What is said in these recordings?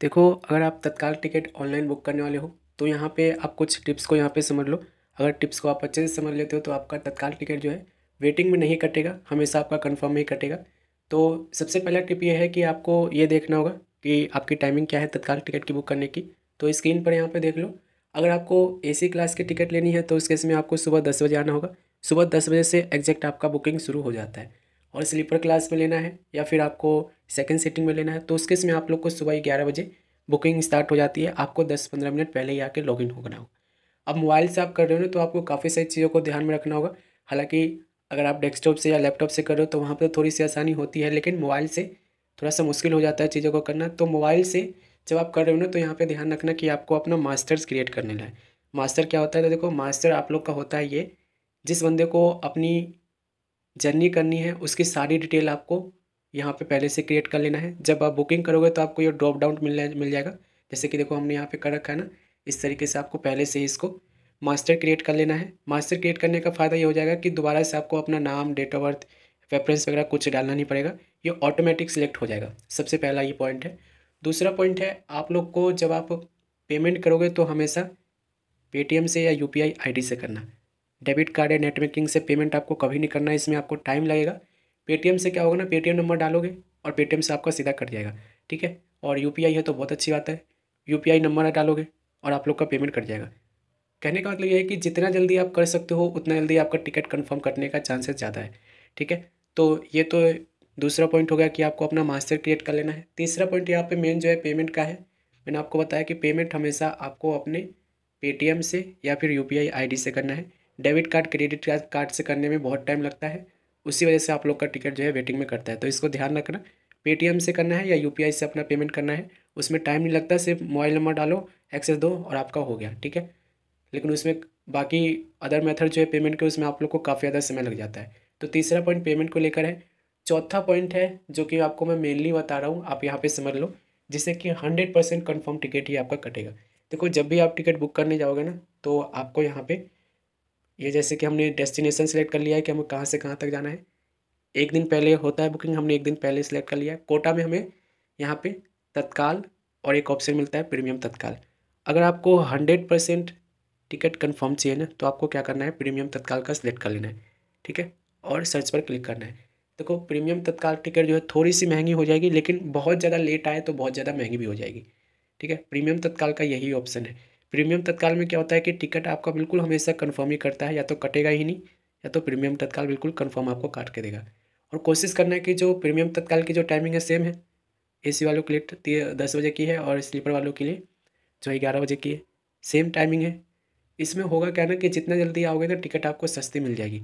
देखो अगर आप तत्काल टिकट ऑनलाइन बुक करने वाले हो तो यहाँ पे आप कुछ टिप्स को यहाँ पे समझ लो अगर टिप्स को आप अच्छे से समझ लेते हो तो आपका तत्काल टिकट जो है वेटिंग में नहीं कटेगा हमेशा आपका कन्फर्म ही कटेगा तो सबसे पहला टिप ये है कि आपको ये देखना होगा कि आपकी टाइमिंग क्या है तत्काल टिकट की बुक करने की तो स्क्रीन पर यहाँ पर देख लो अगर आपको ए क्लास की टिकट लेनी है तो उस केस में आपको सुबह दस बजे आना होगा सुबह दस बजे से एग्जैक्ट आपका बुकिंग शुरू हो जाता है और स्लीपर क्लास में लेना है या फिर आपको सेकंड सीटिंग में लेना है तो उसके इसमें आप लोग को सुबह ग्यारह बजे बुकिंग स्टार्ट हो जाती है आपको दस पंद्रह मिनट पहले ही आके लॉगिन होना होगा अब मोबाइल से आप कर रहे हो ना तो आपको काफ़ी सारी चीज़ों को ध्यान में रखना होगा हालांकि अगर आप डेस्कटॉप से या लैपटॉप से कर रहे हो तो वहाँ पर तो थोड़ी सी आसानी होती है लेकिन मोबाइल से थोड़ा सा मुश्किल हो जाता है चीज़ों को करना तो मोबाइल से जब आप कर रहे हो ना तो यहाँ पे ध्यान रखना कि आपको अपना मास्टर्स क्रिएट करने लगा मास्टर क्या होता है तो देखो मास्टर आप लोग का होता है ये जिस बंदे को अपनी जर्नी करनी है उसकी सारी डिटेल आपको यहाँ पे पहले से क्रिएट कर लेना है जब आप बुकिंग करोगे तो आपको ये ड्रॉप डाउन मिल मिल जाएगा जैसे कि देखो हमने यहाँ पे कर रखा है ना इस तरीके से आपको पहले से ही इसको मास्टर क्रिएट कर लेना है मास्टर क्रिएट करने का फ़ायदा ये हो जाएगा कि दोबारा से आपको अपना नाम डेट ऑफ बर्थ रेफरेंस वगैरह कुछ डालना नहीं पड़ेगा ये ऑटोमेटिक सिलेक्ट हो जाएगा सबसे पहला ये पॉइंट है दूसरा पॉइंट है आप लोग को जब आप पेमेंट करोगे तो हमेशा पेटीएम से या U P I I D से करना डेबिट कार्ड या नेट बैंकिंग से पेमेंट आपको कभी नहीं करना है इसमें आपको टाइम लगेगा पेटीएम से क्या होगा ना पेटीएम नंबर डालोगे और पेटीएम से आपका सीधा कट जाएगा ठीक है और यू है तो बहुत अच्छी बात है यू नंबर डालोगे और आप लोग का पेमेंट कट जाएगा कहने का मतलब यह है कि जितना जल्दी आप कर सकते हो उतना जल्दी आपका टिकट कन्फर्म करने का चांसेस ज़्यादा है ठीक है तो ये तो दूसरा पॉइंट हो गया कि आपको अपना मास्टर क्रिएट कर लेना है तीसरा पॉइंट यहाँ पे मेन जो है पेमेंट का है मैंने आपको बताया कि पेमेंट हमेशा आपको अपने पेटीएम से या फिर यू पी से करना है डेबिट कार्ड क्रेडिट कार्ड से करने में बहुत टाइम लगता है उसी वजह से आप लोग का टिकट जो है वेटिंग में करता है तो इसको ध्यान रखना पेटीएम से करना है या यू से अपना पेमेंट करना है उसमें टाइम नहीं लगता सिर्फ मोबाइल नंबर डालो एक्सेस दो और आपका हो गया ठीक है लेकिन उसमें बाकी अदर मेथड जो है पेमेंट के उसमें आप लोग को काफ़ी ज़्यादा समय लग जाता है तो तीसरा पॉइंट पेमेंट को लेकर है चौथा पॉइंट है जो कि आपको मैं मेनली बता रहा हूँ आप यहाँ पे समझ लो जिससे कि हंड्रेड परसेंट कन्फर्म टिकट ही आपका कटेगा देखो जब भी आप टिकट बुक करने जाओगे ना तो आपको यहाँ पर ये जैसे कि हमने डेस्टिनेशन सेलेक्ट कर लिया है कि हमें कहाँ से कहाँ तक जाना है एक दिन पहले होता है बुकिंग हमने एक दिन पहले सेलेक्ट कर लिया है कोटा में हमें यहाँ पे तत्काल और एक ऑप्शन मिलता है प्रीमियम तत्काल अगर आपको हंड्रेड परसेंट टिकट कन्फर्म चाहिए ना तो आपको क्या करना है प्रीमियम तत्काल का सिलेक्ट कर लेना है ठीक है और सर्च पर क्लिक करना है देखो प्रीमियम तत्काल टिकट जो है थोड़ी सी महंगी हो जाएगी लेकिन बहुत ज़्यादा लेट आए तो बहुत ज़्यादा महंगी भी हो जाएगी ठीक है प्रीमियम तत्काल का यही ऑप्शन है प्रीमियम तत्काल में क्या होता है कि टिकट आपका बिल्कुल हमेशा कन्फर्म ही करता है या तो कटेगा ही नहीं या तो प्रीमियम तत्काल बिल्कुल कन्फर्म आपको काट के देगा और कोशिश करना है कि जो प्रीमियम तत्काल की जो टाइमिंग है सेम है सी वालों के लिए दस बजे की है और स्लीपर वालों के लिए जो है ग्यारह बजे की है सेम टाइमिंग है इसमें होगा क्या ना कि जितना जल्दी आओगे ना तो टिकट आपको सस्ती मिल जाएगी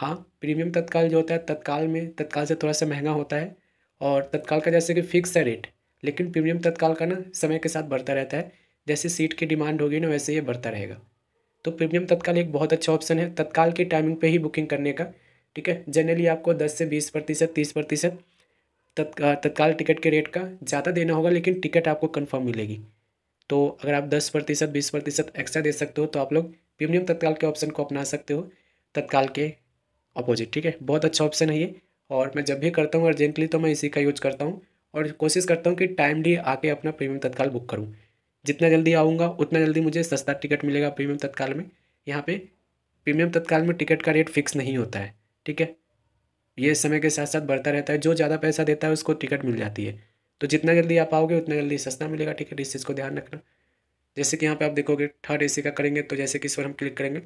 हाँ प्रीमियम तत्काल जो होता है तत्काल में तत्काल से थोड़ा सा महंगा होता है और तत्काल का जैसे कि फिक्स है रेट लेकिन प्रीमियम तत्काल का ना समय के साथ बढ़ता रहता है जैसे सीट की डिमांड होगी ना वैसे ये बढ़ता रहेगा तो प्रीमियम तत्काल एक बहुत अच्छा ऑप्शन है तत्काल की टाइमिंग पे ही बुकिंग करने का ठीक है जनरली आपको दस से बीस प्रतिशत तीस प्रतिशत तत्काल टिकट के रेट का ज़्यादा देना होगा लेकिन टिकट आपको कन्फर्म मिलेगी तो अगर आप दस प्रतिशत बीस प्रतिशत एक्स्ट्रा दे सकते हो तो आप लोग प्रीमियम तत्काल के ऑप्शन को अपना सकते हो तत्काल के अपोजिट ठीक है बहुत अच्छा ऑप्शन है ये और मैं जब भी करता हूँ अर्जेंटली तो मैं इसी का यूज करता हूँ और कोशिश करता हूँ कि टाइमली आके अपना प्रीमियम तत्काल बुक करूँ जितना जल्दी आऊँगा उतना जल्दी मुझे सस्ता टिकट मिलेगा प्रीमियम तत्काल में यहाँ पे प्रीमियम तत्काल में टिकट का रेट फिक्स नहीं होता है ठीक है ये समय के साथ साथ बढ़ता रहता है जो ज़्यादा पैसा देता है उसको टिकट मिल जाती है तो जितना जल्दी आप आओगे उतना जल्दी सस्ता मिलेगा टिकट इस चीज़ को ध्यान रखना जैसे कि यहाँ पे आप देखोगे थर्ड ए का करेंगे तो जैसे कि इस पर हम क्लिक करेंगे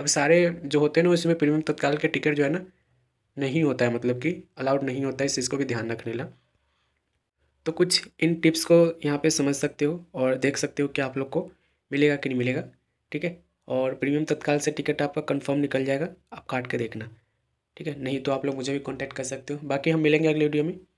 अब सारे जो होते हैं ना उसमें प्रीमियम तत्काल के टिकट जो है ना नहीं होता है मतलब कि अलाउड नहीं होता है इस चीज़ को भी ध्यान रखने लगा तो कुछ इन टिप्स को यहाँ पे समझ सकते हो और देख सकते हो कि आप लोग को मिलेगा कि नहीं मिलेगा ठीक है और प्रीमियम तत्काल से टिकट आपका कंफर्म निकल जाएगा आप काट के देखना ठीक है नहीं तो आप लोग मुझे भी कांटेक्ट कर सकते हो बाकी हम मिलेंगे अगले वीडियो में